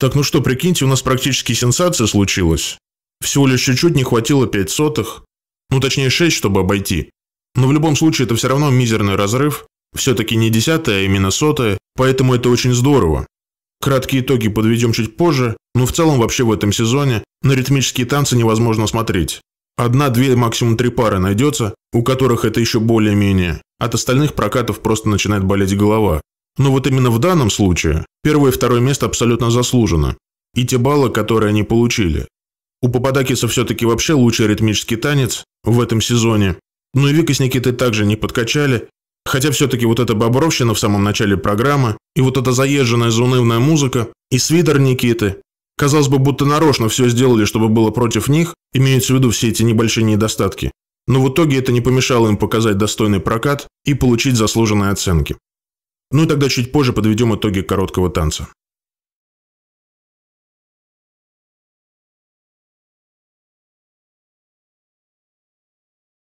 Так, ну что, прикиньте, у нас практически сенсация случилась. Всего лишь чуть-чуть не хватило 5 сотых, ну точнее 6, чтобы обойти. Но в любом случае это все равно мизерный разрыв, все-таки не десятая, а именно сотая, поэтому это очень здорово. Краткие итоги подведем чуть позже, но в целом вообще в этом сезоне на ритмические танцы невозможно смотреть. Одна-две, максимум три пары найдется, у которых это еще более-менее. От остальных прокатов просто начинает болеть голова. Но вот именно в данном случае первое и второе место абсолютно заслужено. И те баллы, которые они получили. У Пападакиса все-таки вообще лучший ритмический танец в этом сезоне. Ну и Вика с Никитой также не подкачали. Хотя все-таки вот эта бобровщина в самом начале программы и вот эта заезженная заунывная музыка и свитер Никиты. Казалось бы, будто нарочно все сделали, чтобы было против них, имеются в виду все эти небольшие недостатки. Но в итоге это не помешало им показать достойный прокат и получить заслуженные оценки. Ну и тогда чуть позже подведем итоги короткого танца.